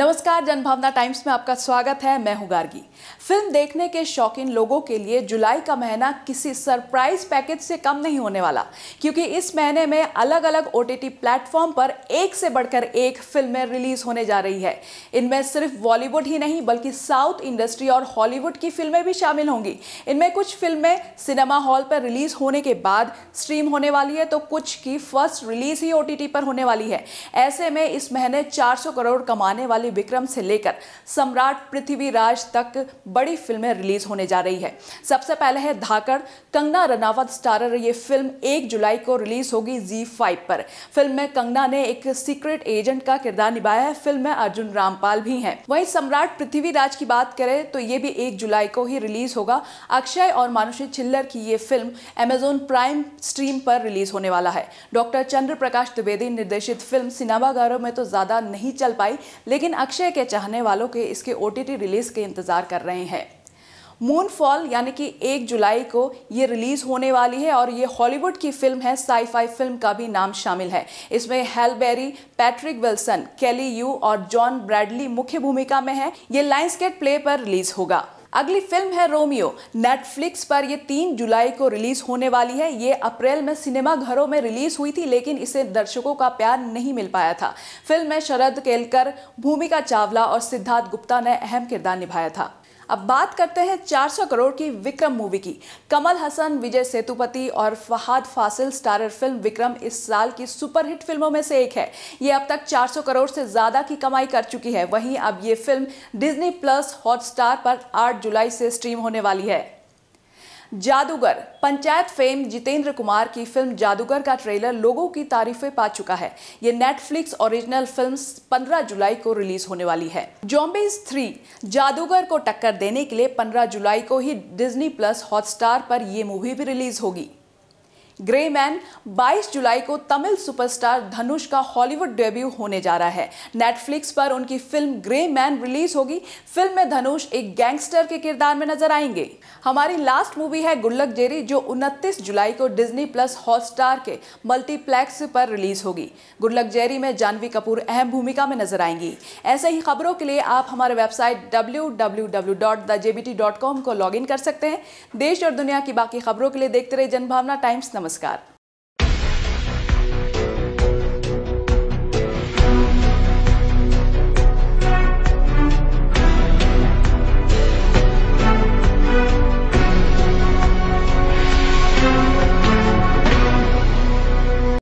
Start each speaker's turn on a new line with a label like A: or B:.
A: नमस्कार जनभावना टाइम्स में आपका स्वागत है मैं हूं गार्गी फिल्म देखने के शौकीन लोगों के लिए जुलाई का महीना किसी सरप्राइज पैकेज से कम नहीं होने वाला क्योंकि इस महीने में अलग अलग ओ प्लेटफॉर्म पर एक से बढ़कर एक फिल्में रिलीज होने जा रही है इनमें सिर्फ बॉलीवुड ही नहीं बल्कि साउथ इंडस्ट्री और हॉलीवुड की फिल्में भी शामिल होंगी इनमें कुछ फिल्में सिनेमा हॉल पर रिलीज होने के बाद स्ट्रीम होने वाली है तो कुछ की फर्स्ट रिलीज ही ओ पर होने वाली है ऐसे में इस महीने चार करोड़ कमाने वाले विक्रम से लेकर सम्राट पृथ्वीराज तक बड़ी फिल्में रिलीज होने जा रही है सबसे पहले है धाकड़ कंगना रनावत स्टारर ये फिल्म एक जुलाई को रिलीज होगी जी फाइव पर फिल्म में कंगना ने एक सीक्रेट एजेंट का किरदार निभाया है फिल्म में अर्जुन रामपाल भी हैं वहीं सम्राट पृथ्वीराज की बात करें तो ये भी एक जुलाई को ही रिलीज होगा अक्षय और मानुषी छिल्लर की ये फिल्म अमेजोन प्राइम स्ट्रीम पर रिलीज होने वाला है डॉक्टर चंद्र प्रकाश द्विवेदी निर्देशित फिल्म सिनेमाघरों में तो ज़्यादा नहीं चल पाई लेकिन अक्षय के चाहने वालों के इसके ओटीटी रिलीज के इंतजार कर रहे हैं है मूनफॉल यानी कि एक जुलाई को ये रिलीज़ होने वाली है और ये हॉलीवुड की फिल्म है साईफाई फिल्म का भी नाम शामिल है इसमें Halle Berry Patrick Wilson Kelly Hu और जॉन ब्रैडली मुख्य भूमिका में है ये लाइन प्ले पर रिलीज़ होगा अगली फिल्म है रोमियो नेटफ्लिक्स पर ये तीन जुलाई को रिलीज होने वाली है ये अप्रैल में सिनेमा घरों में रिलीज हुई थी लेकिन इसे दर्शकों का प्यार नहीं मिल पाया था फिल्म में शरद केलकर भूमिका चावला और सिद्धार्थ गुप्ता ने अहम किरदार निभाया था अब बात करते हैं 400 करोड़ की विक्रम मूवी की कमल हसन विजय सेतुपति और फहाद फासिल स्टारर फिल्म विक्रम इस साल की सुपरहिट फिल्मों में से एक है ये अब तक 400 करोड़ से ज़्यादा की कमाई कर चुकी है वहीं अब ये फिल्म डिज्नी प्लस हॉटस्टार पर 8 जुलाई से स्ट्रीम होने वाली है जादूगर पंचायत फेम जितेंद्र कुमार की फिल्म जादूगर का ट्रेलर लोगों की तारीफें पा चुका है ये नेटफ्लिक्स ओरिजिनल फिल्म 15 जुलाई को रिलीज होने वाली है जॉम्बेज थ्री जादूगर को टक्कर देने के लिए 15 जुलाई को ही डिज्नी प्लस हॉटस्टार पर यह मूवी भी रिलीज होगी ग्रे मैन 22 जुलाई को तमिल सुपरस्टार धनुष का हॉलीवुड डेब्यू होने जा रहा है नेटफ्लिक्स पर उनकी फिल्म ग्रे मैन रिलीज होगी फिल्म में धनुष एक गैंगस्टर के किरदार में नजर आएंगे हमारी लास्ट मूवी है गुल्लक जेरी जो 29 जुलाई को डिज्नी प्लस हॉटस्टार के मल्टीप्लेक्स पर रिलीज होगी गुल्लक जेरी में जानवी कपूर अहम भूमिका में नजर आएंगी ऐसे ही खबरों के लिए आप हमारे वेबसाइट डब्ल्यू को लॉग कर सकते हैं देश और दुनिया की बाकी खबरों के लिए देखते रहे जनभावना टाइम्स नमस्कार नमस्कार